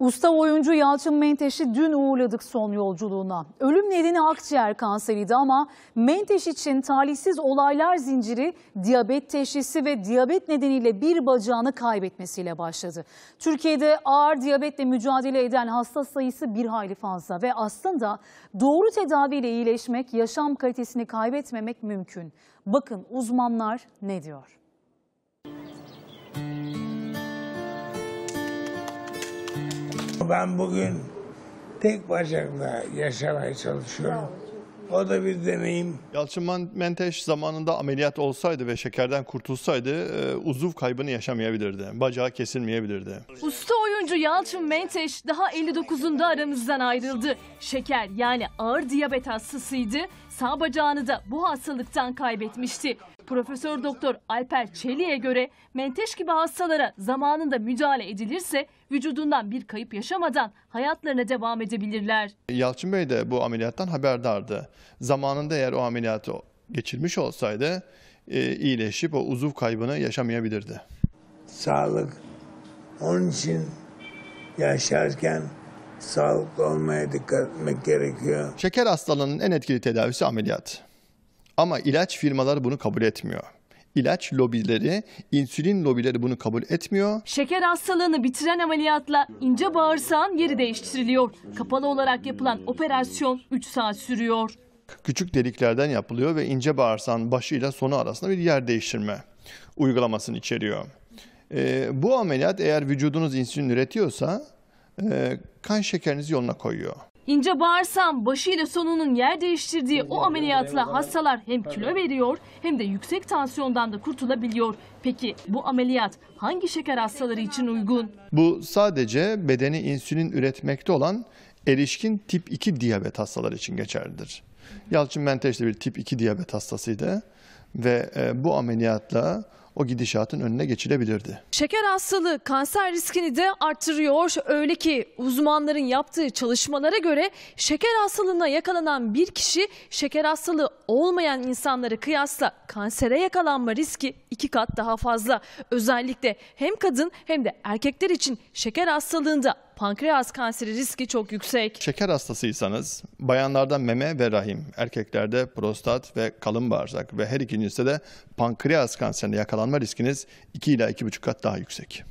Usta oyuncu Yalçın Menteş'i dün uğurladık son yolculuğuna. Ölüm nedeni akciğer kanseriydi ama Menteş için talihsiz olaylar zinciri diyabet teşhisi ve diyabet nedeniyle bir bacağını kaybetmesiyle başladı. Türkiye'de ağır diyabetle mücadele eden hasta sayısı bir hayli fazla ve aslında doğru tedaviyle iyileşmek, yaşam kalitesini kaybetmemek mümkün. Bakın uzmanlar ne diyor? ben bugün tek bacakla yaşamaya çalışıyorum. O da bir deneyim. Yalçın Menteş zamanında ameliyat olsaydı ve şekerden kurtulsaydı e, uzuv kaybını yaşamayabilirdi. Bacağı kesilmeyebilirdi. Usta oyuncu Yalçın Menteş daha 59'unda aramızdan ayrıldı. Şeker yani ağır diyabet hastasıydı. Sağ bacağını da bu hastalıktan kaybetmişti. Profesör Doktor Alper Çeli'ye göre menteş gibi hastalara zamanında müdahale edilirse vücudundan bir kayıp yaşamadan hayatlarına devam edebilirler. Yalçın Bey de bu ameliyattan haberdardı. Zamanında eğer o ameliyatı geçirmiş olsaydı e, iyileşip o uzuv kaybını yaşamayabilirdi. Sağlık onun için yaşarken sağlık olmaya dikkat etmek gerekiyor. Şeker hastalığının en etkili tedavisi ameliyat. Ama ilaç firmaları bunu kabul etmiyor. İlaç lobileri, insülin lobileri bunu kabul etmiyor. Şeker hastalığını bitiren ameliyatla ince bağırsağın yeri değiştiriliyor. Kapalı olarak yapılan operasyon 3 saat sürüyor. Küçük deliklerden yapılıyor ve ince bağırsağın başıyla sonu arasında bir yer değiştirme uygulamasını içeriyor. E, bu ameliyat eğer vücudunuz insülin üretiyorsa e, kan şekerinizi yoluna koyuyor. İnce bağırsam başıyla sonunun yer değiştirdiği o ameliyatla hastalar hem kilo veriyor hem de yüksek tansiyondan da kurtulabiliyor. Peki bu ameliyat hangi şeker hastaları için uygun? Bu sadece bedeni insülin üretmekte olan erişkin tip 2 diyabet hastaları için geçerlidir. Yalçın Menteş de bir tip 2 diyabet hastasıydı ve e, bu ameliyatla o gidişatın önüne geçilebilirdi. Şeker hastalığı kanser riskini de arttırıyor. Öyle ki uzmanların yaptığı çalışmalara göre şeker hastalığına yakalanan bir kişi şeker hastalığı olmayan insanlara kıyasla kansere yakalanma riski iki kat daha fazla. Özellikle hem kadın hem de erkekler için şeker hastalığında pankreas kanseri riski çok yüksek. Şeker hastasıysanız bayanlarda meme ve rahim, erkeklerde prostat ve kalın bağırsak ve her ikincisinde de pankreas kanserine yakalanma riskiniz 2 ila 2,5 kat daha yüksek.